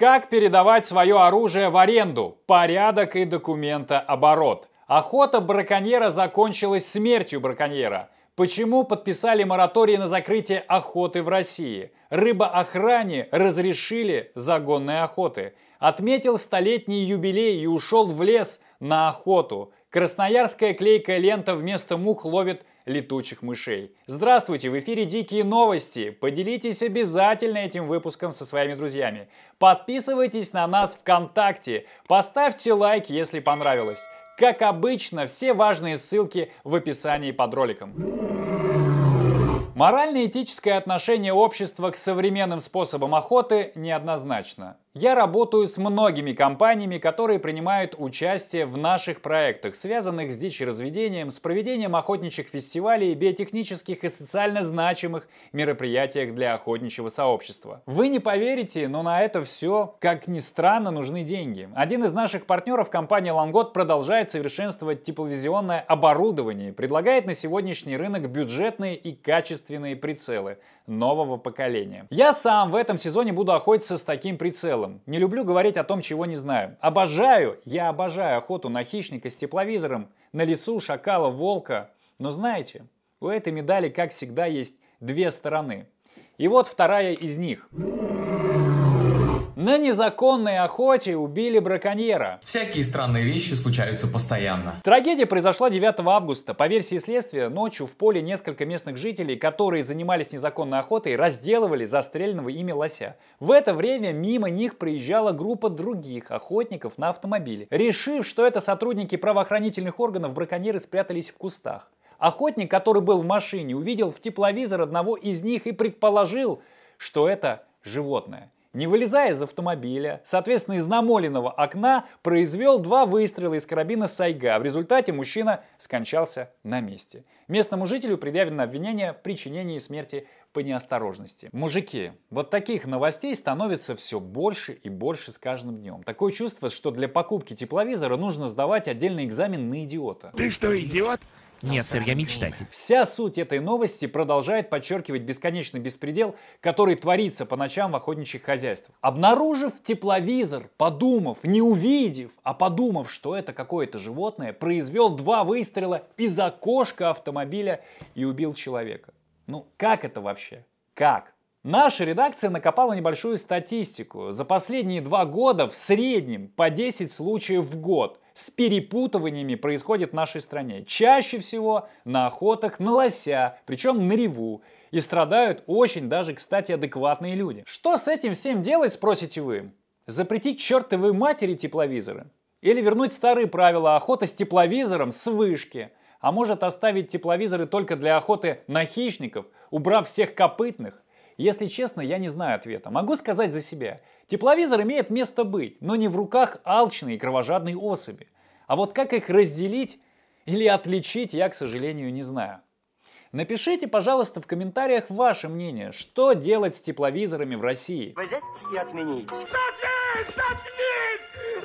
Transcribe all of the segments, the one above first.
Как передавать свое оружие в аренду? Порядок и документооборот. Охота браконьера закончилась смертью браконьера. Почему подписали мораторий на закрытие охоты в России? Рыбоохране разрешили загонные охоты. Отметил столетний юбилей и ушел в лес на охоту. Красноярская клейкая лента вместо мух ловит летучих мышей. Здравствуйте, в эфире «Дикие новости». Поделитесь обязательно этим выпуском со своими друзьями. Подписывайтесь на нас ВКонтакте, поставьте лайк, если понравилось. Как обычно, все важные ссылки в описании под роликом. Морально-этическое отношение общества к современным способам охоты неоднозначно. Я работаю с многими компаниями, которые принимают участие в наших проектах, связанных с дичеразведением, с проведением охотничьих фестивалей, биотехнических и социально значимых мероприятиях для охотничьего сообщества. Вы не поверите, но на это все, как ни странно, нужны деньги. Один из наших партнеров, компания Langot продолжает совершенствовать тепловизионное оборудование, предлагает на сегодняшний рынок бюджетные и качественные прицелы нового поколения. Я сам в этом сезоне буду охотиться с таким прицелом целом. Не люблю говорить о том, чего не знаю. Обожаю, я обожаю охоту на хищника с тепловизором, на лесу, шакала, волка. Но знаете, у этой медали, как всегда, есть две стороны. И вот вторая из них. На незаконной охоте убили браконьера. Всякие странные вещи случаются постоянно. Трагедия произошла 9 августа. По версии следствия, ночью в поле несколько местных жителей, которые занимались незаконной охотой, разделывали застреленного ими лося. В это время мимо них проезжала группа других охотников на автомобиле. Решив, что это сотрудники правоохранительных органов, браконьеры спрятались в кустах. Охотник, который был в машине, увидел в тепловизор одного из них и предположил, что это животное – не вылезая из автомобиля, соответственно, из намоленного окна произвел два выстрела из карабина Сайга. В результате мужчина скончался на месте. Местному жителю предъявлено обвинение в причинении смерти по неосторожности. Мужики, вот таких новостей становится все больше и больше с каждым днем. Такое чувство, что для покупки тепловизора нужно сдавать отдельный экзамен на идиота. Ты что, идиот? Нет, сэр, я мечтатель. Вся суть этой новости продолжает подчеркивать бесконечный беспредел, который творится по ночам в охотничьих хозяйствах. Обнаружив тепловизор, подумав, не увидев, а подумав, что это какое-то животное, произвел два выстрела из окошка автомобиля и убил человека. Ну, как это вообще? Как? Наша редакция накопала небольшую статистику. За последние два года в среднем по 10 случаев в год с перепутываниями происходит в нашей стране. Чаще всего на охотах на лося, причем на реву. И страдают очень даже, кстати, адекватные люди. Что с этим всем делать, спросите вы? Запретить чертовой матери тепловизоры? Или вернуть старые правила охоты с тепловизором с вышки? А может оставить тепловизоры только для охоты на хищников, убрав всех копытных? Если честно, я не знаю ответа. Могу сказать за себя. Тепловизор имеет место быть, но не в руках алчной и кровожадной особи. А вот как их разделить или отличить, я, к сожалению, не знаю. Напишите, пожалуйста, в комментариях ваше мнение, что делать с тепловизорами в России. Взять и отменить. Заткнись!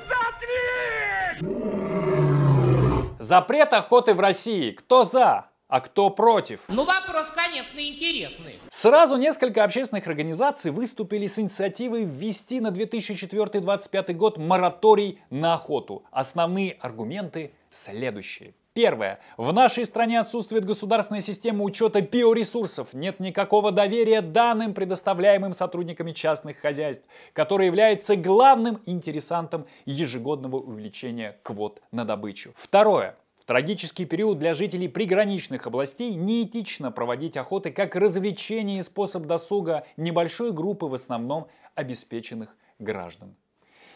Заткнись! Заткнись! Запрет охоты в России. Кто за? а кто против. Ну вопрос, конечно, интересный. Сразу несколько общественных организаций выступили с инициативой ввести на 2004-2025 год мораторий на охоту. Основные аргументы следующие. Первое. В нашей стране отсутствует государственная система учета биоресурсов. Нет никакого доверия данным, предоставляемым сотрудниками частных хозяйств, который является главным интересантом ежегодного увеличения квот на добычу. Второе трагический период для жителей приграничных областей неэтично проводить охоты как развлечение и способ досуга небольшой группы в основном обеспеченных граждан.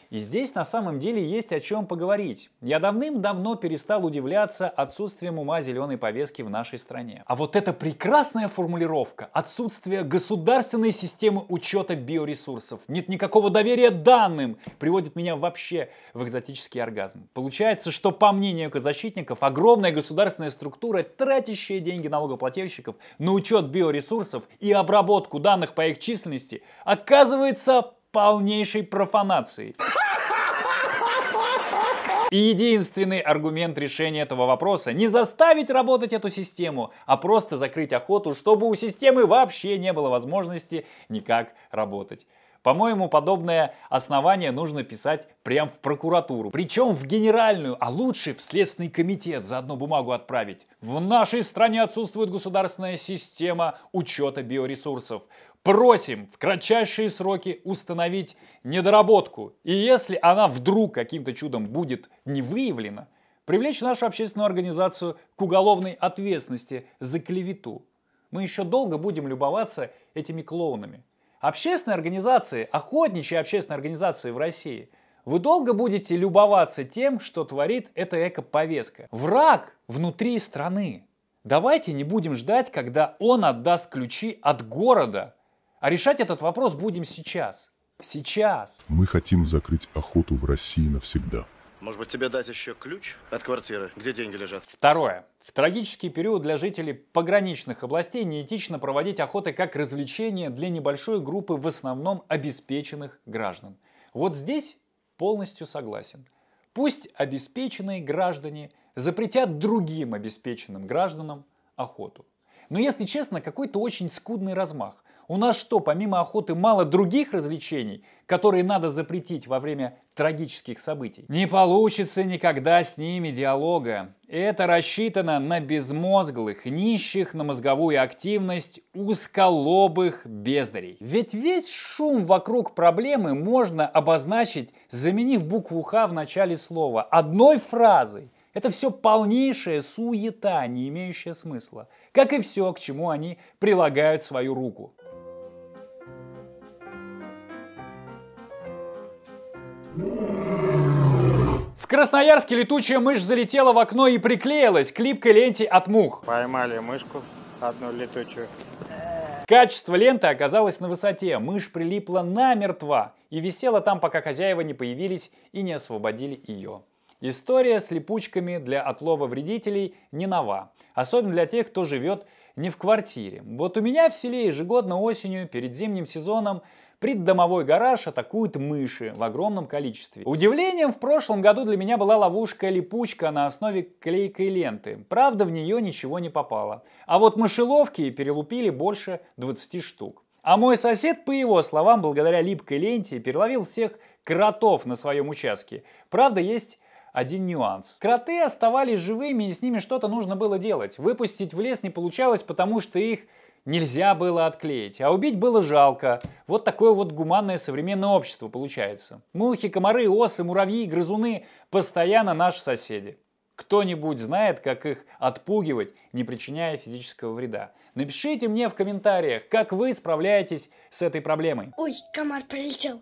И здесь на самом деле есть о чем поговорить. Я давным-давно перестал удивляться отсутствием ума зеленой повестки в нашей стране. А вот эта прекрасная формулировка – отсутствие государственной системы учета биоресурсов, нет никакого доверия данным, приводит меня вообще в экзотический оргазм. Получается, что по мнению экозащитников, огромная государственная структура, тратящая деньги налогоплательщиков на учет биоресурсов и обработку данных по их численности, оказывается полнейшей профанацией. И единственный аргумент решения этого вопроса – не заставить работать эту систему, а просто закрыть охоту, чтобы у системы вообще не было возможности никак работать. По-моему, подобное основание нужно писать прямо в прокуратуру. Причем в генеральную, а лучше в Следственный комитет за одну бумагу отправить. В нашей стране отсутствует государственная система учета биоресурсов. Просим в кратчайшие сроки установить недоработку. И если она вдруг каким-то чудом будет не выявлена, привлечь нашу общественную организацию к уголовной ответственности за клевету. Мы еще долго будем любоваться этими клоунами. Общественные организации, охотничьи общественные организации в России – вы долго будете любоваться тем, что творит эта эко-повестка. Враг внутри страны. Давайте не будем ждать, когда он отдаст ключи от города а решать этот вопрос будем сейчас. Сейчас. Мы хотим закрыть охоту в России навсегда. Может быть, тебе дать еще ключ от квартиры, где деньги лежат? Второе. В трагический период для жителей пограничных областей неэтично проводить охоты как развлечение для небольшой группы в основном обеспеченных граждан. Вот здесь полностью согласен. Пусть обеспеченные граждане запретят другим обеспеченным гражданам охоту. Но если честно, какой-то очень скудный размах. У нас что, помимо охоты, мало других развлечений, которые надо запретить во время трагических событий? Не получится никогда с ними диалога. Это рассчитано на безмозглых, нищих на мозговую активность, узколобых бездарей. Ведь весь шум вокруг проблемы можно обозначить, заменив букву «Х» в начале слова одной фразой – это все полнейшая суета, не имеющая смысла. Как и все, к чему они прилагают свою руку. В Красноярске летучая мышь залетела в окно и приклеилась к липкой ленте от мух. Поймали мышку, одну летучую. Качество ленты оказалось на высоте, мышь прилипла намертво и висела там, пока хозяева не появились и не освободили ее. История с липучками для отлова вредителей не нова, особенно для тех, кто живет не в квартире. Вот у меня в селе ежегодно осенью перед зимним сезоном Приддомовой гараж атакуют мыши в огромном количестве. Удивлением в прошлом году для меня была ловушка-липучка на основе клейкой ленты. Правда, в нее ничего не попало. А вот мышеловки перелупили больше 20 штук. А мой сосед, по его словам, благодаря липкой ленте переловил всех кротов на своем участке. Правда, есть один нюанс. Кроты оставались живыми, и с ними что-то нужно было делать. Выпустить в лес не получалось, потому что их нельзя было отклеить, а убить было жалко. Вот такое вот гуманное современное общество получается. Мухи, комары, осы, муравьи, грызуны – постоянно наши соседи. Кто-нибудь знает, как их отпугивать, не причиняя физического вреда? Напишите мне в комментариях, как вы справляетесь с этой проблемой. Ой, комар пролетел.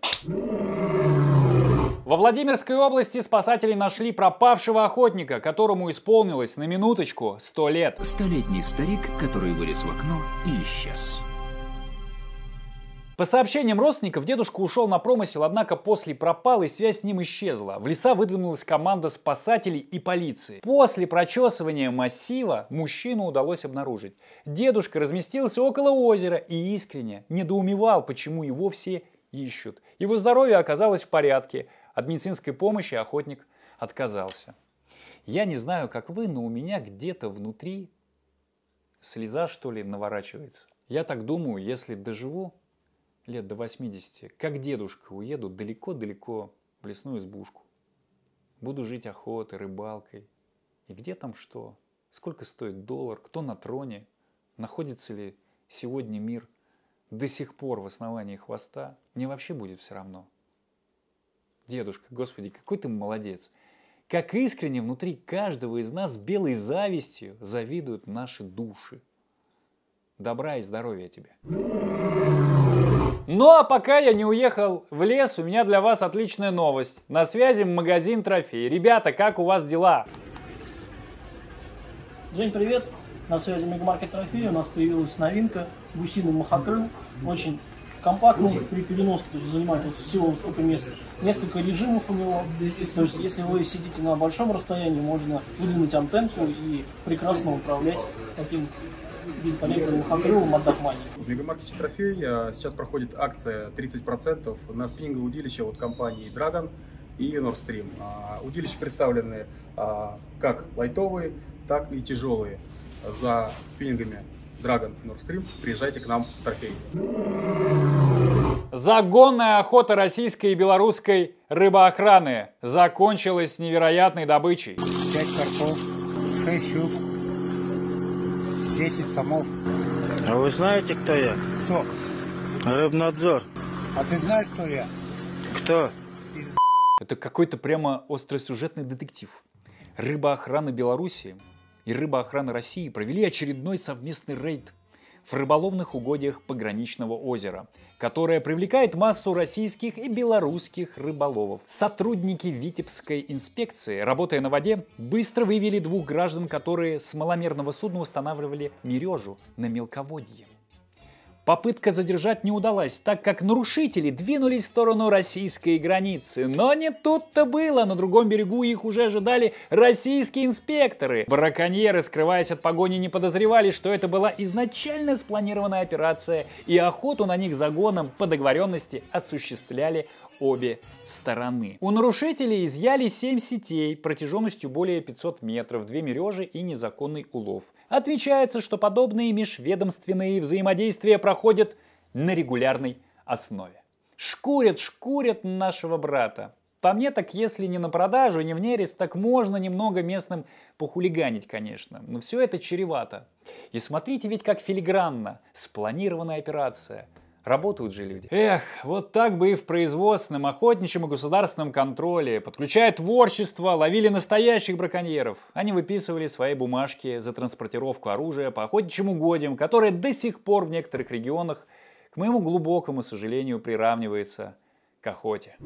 Во Владимирской области спасатели нашли пропавшего охотника, которому исполнилось на минуточку 100 лет. Столетний старик, который вылез в окно и исчез. По сообщениям родственников, дедушка ушел на промысел, однако после пропал и связь с ним исчезла. В леса выдвинулась команда спасателей и полиции. После прочесывания массива мужчину удалось обнаружить. Дедушка разместился около озера и искренне недоумевал, почему его все ищут. Его здоровье оказалось в порядке, от медицинской помощи охотник отказался. Я не знаю, как вы, но у меня где-то внутри слеза, что ли, наворачивается. Я так думаю, если доживу лет до 80, как дедушка, уеду далеко-далеко в лесную избушку. Буду жить охотой, рыбалкой. И где там что? Сколько стоит доллар? Кто на троне? Находится ли сегодня мир до сих пор в основании хвоста? Мне вообще будет все равно дедушка, господи, какой ты молодец. Как искренне внутри каждого из нас белой завистью завидуют наши души. Добра и здоровья тебе. Ну а пока я не уехал в лес, у меня для вас отличная новость. На связи магазин Трофей. Ребята, как у вас дела? Жень, привет! На связи Мегамаркет Трофей. У нас появилась новинка. Гусиный махокрыл. Очень компактный при переноске, то есть занимает вот всего сколько мест, несколько режимов у него. То есть если вы сидите на большом расстоянии, можно выдвинуть антенку и прекрасно управлять таким великолепным хокрылом от Дахмани. В Мегамаркете Трофей а, сейчас проходит акция 30% на спиннинговое удилище от компании Dragon и Nordstream. А, Удилища представлены а, как лайтовые, так и тяжелые за спиннингами Dragon Nord Stream, приезжайте к нам в трофей. Загонная охота российской и белорусской рыбоохраны закончилась с невероятной добычей. 5 карпов, 6 щук, 10 самов. А вы знаете, кто я? Кто? Рыбнадзор. А ты знаешь, кто я? Кто? Это какой-то прямо остросюжетный детектив. Рыбоохрана Белоруссии и рыбоохраны России провели очередной совместный рейд в рыболовных угодьях пограничного озера, которое привлекает массу российских и белорусских рыболовов. Сотрудники Витебской инспекции, работая на воде, быстро вывели двух граждан, которые с маломерного судна устанавливали мережу на мелководье. Попытка задержать не удалась, так как нарушители двинулись в сторону российской границы. Но не тут-то было, на другом берегу их уже ожидали российские инспекторы. Браконьеры, скрываясь от погони, не подозревали, что это была изначально спланированная операция, и охоту на них загоном по договоренности осуществляли обе стороны. У нарушителей изъяли 7 сетей протяженностью более 500 метров, две мережи и незаконный улов. Отмечается, что подобные межведомственные взаимодействия проходят на регулярной основе. Шкурят, шкурят нашего брата. По мне так, если не на продажу, не в нерест, так можно немного местным похулиганить, конечно. Но все это чревато. И смотрите ведь, как филигранно спланированная операция – Работают же люди. Эх, вот так бы и в производственном, охотничьем и государственном контроле, подключая творчество, ловили настоящих браконьеров. Они выписывали свои бумажки за транспортировку оружия по охотничьим угодьям, которые до сих пор в некоторых регионах, к моему глубокому сожалению, приравнивается к охоте.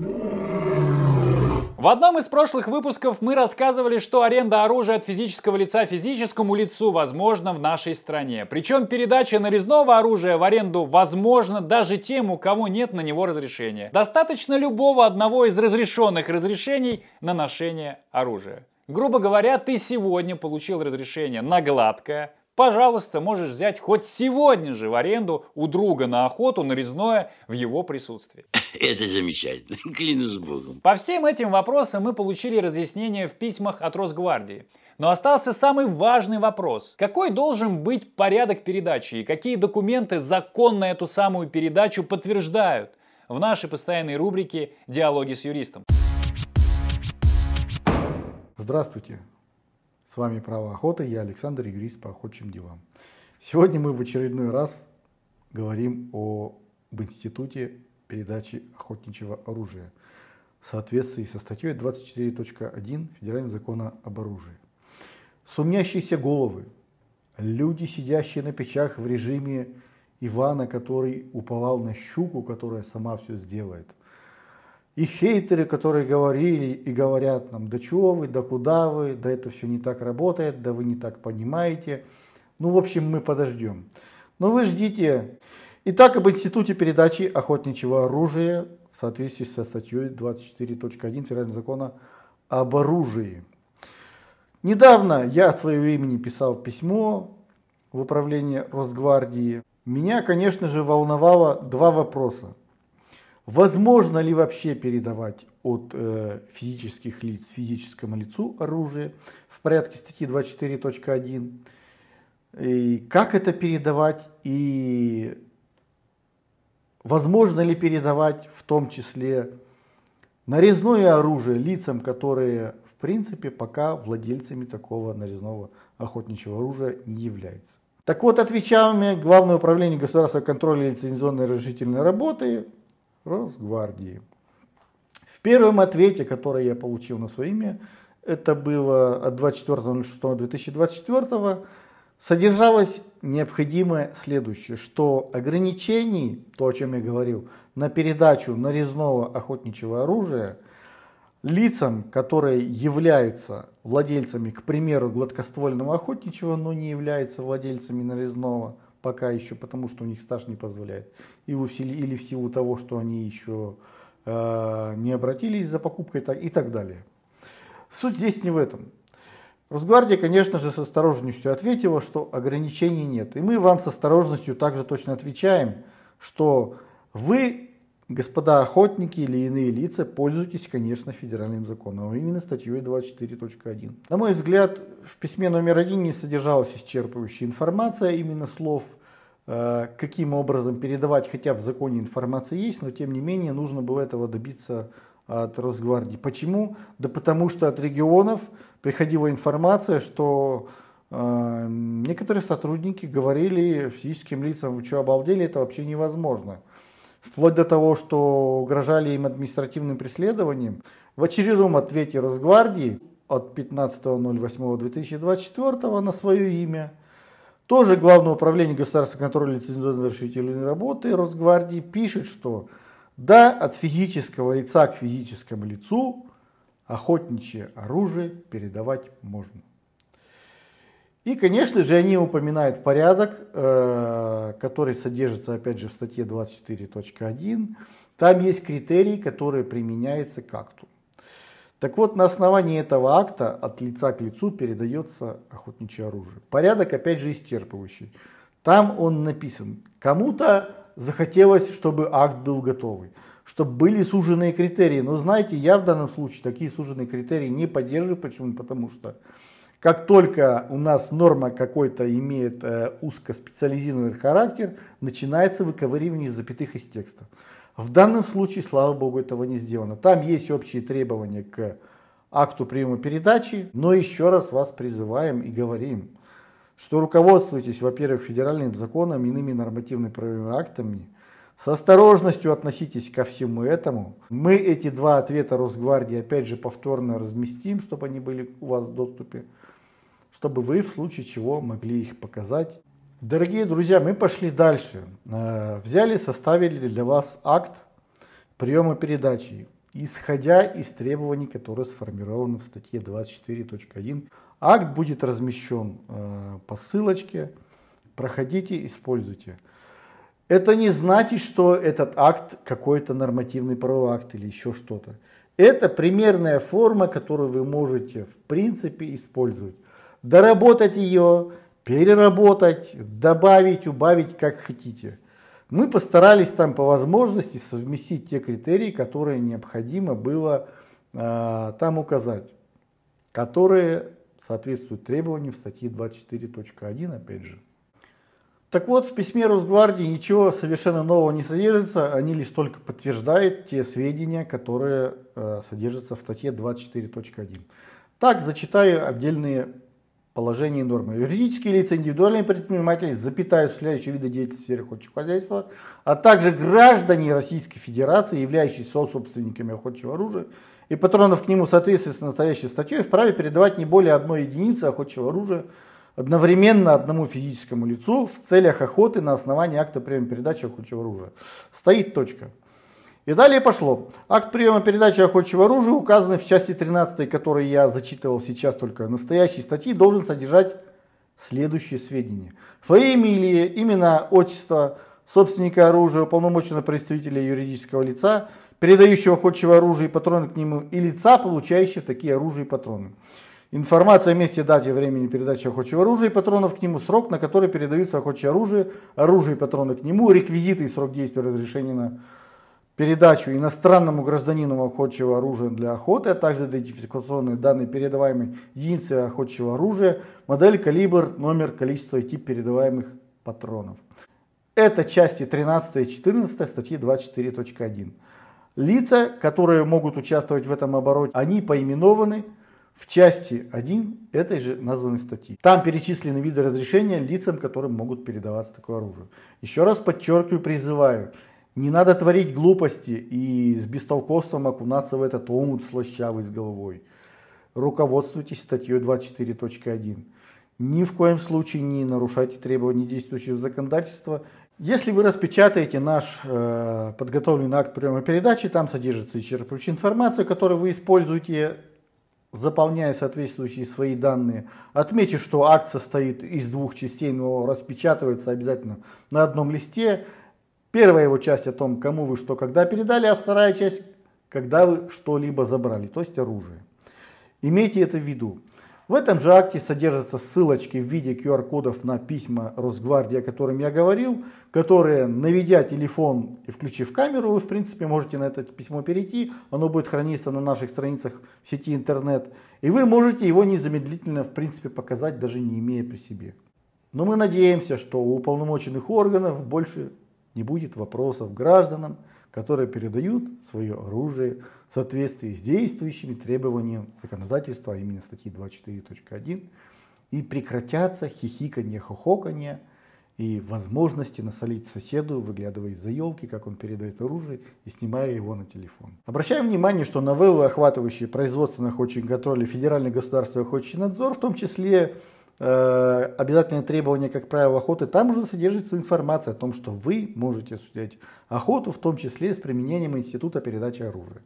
В одном из прошлых выпусков мы рассказывали, что аренда оружия от физического лица физическому лицу возможна в нашей стране. Причем передача нарезного оружия в аренду возможна даже тем, у кого нет на него разрешения. Достаточно любого одного из разрешенных разрешений на ношение оружия. Грубо говоря, ты сегодня получил разрешение на гладкое, пожалуйста, можешь взять хоть сегодня же в аренду у друга на охоту нарезное в его присутствии. Это замечательно, клянусь богом. По всем этим вопросам мы получили разъяснение в письмах от Росгвардии. Но остался самый важный вопрос. Какой должен быть порядок передачи и какие документы законно эту самую передачу подтверждают? В нашей постоянной рубрике «Диалоги с юристом». Здравствуйте, с вами «Право охоты», я Александр, юрист по охотчим делам. Сегодня мы в очередной раз говорим об институте передачи охотничьего оружия в соответствии со статьей 24.1 Федерального закона об оружии. Сумнящиеся головы, люди, сидящие на печах в режиме Ивана, который уповал на щуку, которая сама все сделает. И хейтеры, которые говорили и говорят нам, да чего вы, да куда вы, да это все не так работает, да вы не так понимаете. Ну, в общем, мы подождем. Но вы ждите и Итак, об институте передачи охотничьего оружия в соответствии со статьей 24.1 Федерального закона об оружии. Недавно я от своего имени писал письмо в управление Росгвардии. Меня, конечно же, волновало два вопроса. Возможно ли вообще передавать от э, физических лиц физическому лицу оружие в порядке статьи 24.1? И как это передавать и Возможно ли передавать в том числе нарезное оружие лицам, которые в принципе пока владельцами такого нарезного охотничьего оружия не являются? Так вот, отвечаем Главное управление государственного контроля и лицензионной разрешительной работы Росгвардии. В первом ответе, который я получил на свое имя, это было от 24.06.2024 Содержалось необходимое следующее, что ограничений, то о чем я говорил, на передачу нарезного охотничьего оружия лицам, которые являются владельцами, к примеру, гладкоствольного охотничьего, но не являются владельцами нарезного пока еще, потому что у них стаж не позволяет, и в силе, или в силу того, что они еще э, не обратились за покупкой так, и так далее. Суть здесь не в этом. Росгвардия, конечно же, с осторожностью ответила, что ограничений нет. И мы вам с осторожностью также точно отвечаем, что вы, господа охотники или иные лица, пользуетесь, конечно, федеральным законом, а именно статьей 24.1. На мой взгляд, в письме номер один не содержалась исчерпывающая информация, именно слов э, – каким образом передавать, хотя в законе информация есть, но тем не менее нужно было этого добиться от Росгвардии. Почему? Да потому что от регионов приходила информация, что э, некоторые сотрудники говорили физическим лицам, вы что, обалдели, это вообще невозможно. Вплоть до того, что угрожали им административным преследованием. В очередном ответе Росгвардии от 15.08.2024 на свое имя тоже Главное управление государственного контроля лицензионного решительной работы Росгвардии пишет, что да, от физического лица к физическому лицу охотничье оружие передавать можно. И, конечно же, они упоминают порядок, э, который содержится, опять же, в статье 24.1. Там есть критерии, которые применяются к акту. Так вот, на основании этого акта от лица к лицу передается охотничье оружие. Порядок, опять же, исчерпывающий. Там он написан. Кому-то захотелось, чтобы акт был готовый, чтобы были суженные критерии. Но знаете, я в данном случае такие суженные критерии не поддерживаю. Почему? Потому что как только у нас норма какой-то имеет э, узкоспециализированный характер, начинается выковыривание запятых из текста. В данном случае, слава богу, этого не сделано. Там есть общие требования к акту приема передачи, но еще раз вас призываем и говорим – что руководствуйтесь, во-первых, федеральным законом, иными нормативными правовыми актами, с осторожностью относитесь ко всему этому. Мы эти два ответа Росгвардии опять же повторно разместим, чтобы они были у вас в доступе, чтобы вы в случае чего могли их показать. Дорогие друзья, мы пошли дальше. Э, взяли, составили для вас акт приема передачи, исходя из требований, которые сформированы в статье 24.1 Акт будет размещен э, по ссылочке. Проходите, используйте. Это не значит, что этот акт какой-то нормативный правовой акт или еще что-то. Это примерная форма, которую вы можете в принципе использовать. Доработать ее, переработать, добавить, убавить, как хотите. Мы постарались там по возможности совместить те критерии, которые необходимо было э, там указать, которые соответствует требованиям статьи 24.1, опять же. Так вот, в письме Росгвардии ничего совершенно нового не содержится, они лишь только подтверждают те сведения, которые э, содержатся в статье 24.1. Так, зачитаю отдельные положения и нормы. Юридические лица, индивидуальные предприниматели, запятая, осуществляющие виды деятельности в сфере охотничьего хозяйства, а также граждане Российской Федерации, являющиеся собственниками охотничьего оружия, и патронов к нему в соответствии с настоящей статьей вправе передавать не более одной единицы охотчего оружия одновременно одному физическому лицу в целях охоты на основании акта приема передачи охотчего оружия. Стоит точка. И далее пошло. Акт приема передачи охотчего оружия, указанный в части 13, который я зачитывал сейчас только, настоящей статьи, должен содержать следующие сведения. фамилия, имена, отчество собственника оружия, уполномоченного представителя юридического лица, передающего охотчего оружие и патроны к нему, и лица, получающие такие оружие и патроны. Информация о месте, дате, времени передачи охотчего оружия и патронов к нему, срок, на который передаются охотчие оружие, оружие и патроны к нему, реквизиты и срок действия разрешения на передачу иностранному гражданину охотчего оружия для охоты, а также идентификационные данные передаваемой единицы охотчего оружия, модель, калибр, номер, количество и тип передаваемых патронов. Это части 13 и 14 статьи 24.1. Лица, которые могут участвовать в этом обороте, они поименованы в части 1 этой же названной статьи. Там перечислены виды разрешения лицам, которым могут передаваться такое оружие. Еще раз подчеркиваю, призываю, не надо творить глупости и с бестолковством окунаться в этот омут слащавый с головой. Руководствуйтесь статьей 24.1. Ни в коем случае не нарушайте требования действующего законодательства – если вы распечатаете наш э, подготовленный акт приема передачи, там содержится исчерпывающая информация, которую вы используете, заполняя соответствующие свои данные. Отмечу, что акт состоит из двух частей, но распечатывается обязательно на одном листе. Первая его часть о том, кому вы что когда передали, а вторая часть, когда вы что-либо забрали, то есть оружие. Имейте это в виду. В этом же акте содержатся ссылочки в виде QR-кодов на письма Росгвардии, о котором я говорил, которые, наведя телефон и включив камеру, вы, в принципе, можете на это письмо перейти. Оно будет храниться на наших страницах в сети интернет. И вы можете его незамедлительно, в принципе, показать, даже не имея при себе. Но мы надеемся, что у уполномоченных органов больше не будет вопросов гражданам, которые передают свое оружие в соответствии с действующими требованиями законодательства, а именно статьи 24.1, и прекратятся хихиканье, хохоканье и возможности насолить соседу, выглядывая из-за елки, как он передает оружие и снимая его на телефон. Обращаем внимание, что новеллы, охватывающие производственных очень контроль и федеральный государственный надзор, в том числе Э, обязательные требования, как правило, охоты, там уже содержится информация о том, что вы можете осуществлять охоту, в том числе с применением института передачи оружия.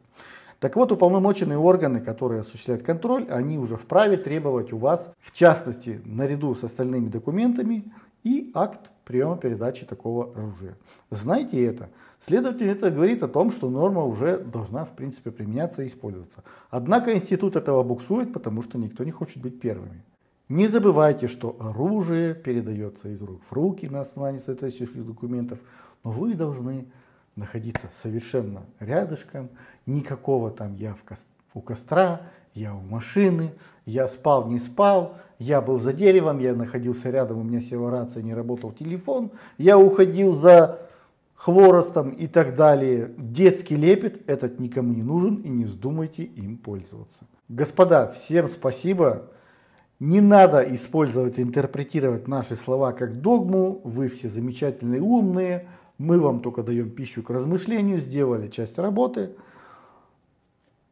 Так вот, уполномоченные органы, которые осуществляют контроль, они уже вправе требовать у вас, в частности, наряду с остальными документами, и акт приема передачи такого оружия. Знайте это. Следовательно, это говорит о том, что норма уже должна, в принципе, применяться и использоваться. Однако институт этого буксует, потому что никто не хочет быть первыми. Не забывайте, что оружие передается из рук в руки на основании соответствующих документов, но вы должны находиться совершенно рядышком, никакого там я в ко- у костра, я у машины, я спал, не спал, я был за деревом, я находился рядом, у меня села рация, не работал телефон, я уходил за хворостом и так далее. Детский лепет этот никому не нужен и не вздумайте им пользоваться. Господа, всем спасибо. Не надо использовать и интерпретировать наши слова как догму. Вы все замечательные, умные. Мы вам только даем пищу к размышлению, сделали часть работы.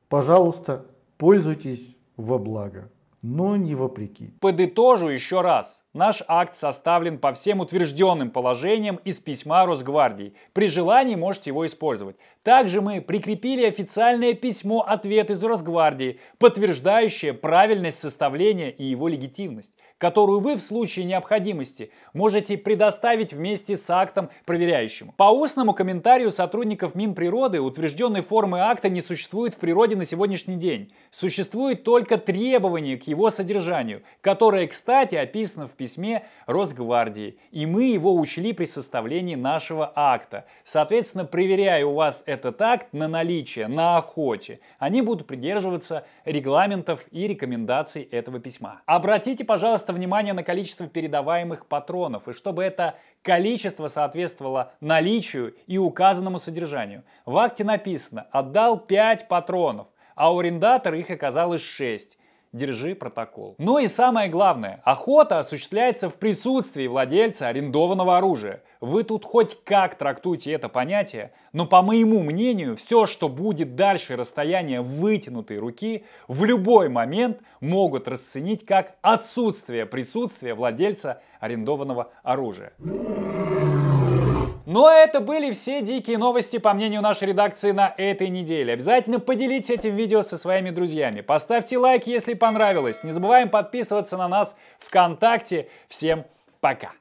Пожалуйста, пользуйтесь во благо, но не вопреки. Подытожу еще раз. Наш акт составлен по всем утвержденным положениям из письма Росгвардии. При желании можете его использовать. Также мы прикрепили официальное письмо-ответ из Росгвардии, подтверждающее правильность составления и его легитимность, которую вы в случае необходимости можете предоставить вместе с актом проверяющему. По устному комментарию сотрудников Минприроды утвержденной формы акта не существует в природе на сегодняшний день. Существует только требование к его содержанию, которое, кстати, описано в письме письме Росгвардии, и мы его учли при составлении нашего акта. Соответственно, проверяя у вас этот акт на наличие, на охоте, они будут придерживаться регламентов и рекомендаций этого письма. Обратите, пожалуйста, внимание на количество передаваемых патронов, и чтобы это количество соответствовало наличию и указанному содержанию. В акте написано «отдал 5 патронов», а у арендатора их оказалось 6 держи протокол. Ну и самое главное, охота осуществляется в присутствии владельца арендованного оружия. Вы тут хоть как трактуете это понятие, но по моему мнению, все, что будет дальше расстояние вытянутой руки, в любой момент могут расценить как отсутствие присутствия владельца арендованного оружия. Ну а это были все дикие новости, по мнению нашей редакции, на этой неделе. Обязательно поделитесь этим видео со своими друзьями. Поставьте лайк, если понравилось. Не забываем подписываться на нас ВКонтакте. Всем пока!